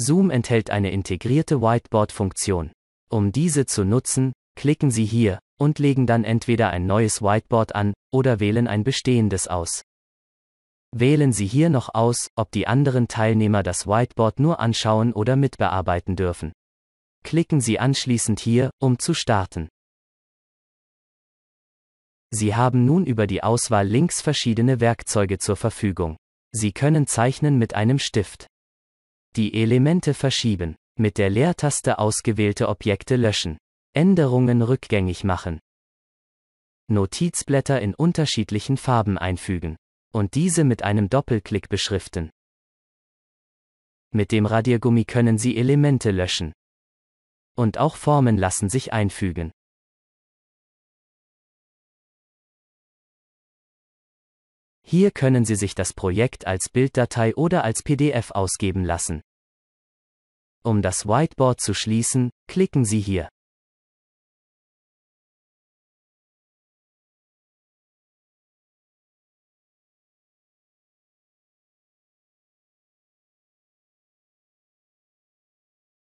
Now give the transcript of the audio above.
Zoom enthält eine integrierte Whiteboard-Funktion. Um diese zu nutzen, klicken Sie hier und legen dann entweder ein neues Whiteboard an oder wählen ein bestehendes aus. Wählen Sie hier noch aus, ob die anderen Teilnehmer das Whiteboard nur anschauen oder mitbearbeiten dürfen. Klicken Sie anschließend hier, um zu starten. Sie haben nun über die Auswahl links verschiedene Werkzeuge zur Verfügung. Sie können zeichnen mit einem Stift. Die Elemente verschieben. Mit der Leertaste ausgewählte Objekte löschen. Änderungen rückgängig machen. Notizblätter in unterschiedlichen Farben einfügen. Und diese mit einem Doppelklick beschriften. Mit dem Radiergummi können Sie Elemente löschen. Und auch Formen lassen sich einfügen. Hier können Sie sich das Projekt als Bilddatei oder als PDF ausgeben lassen. Um das Whiteboard zu schließen, klicken Sie hier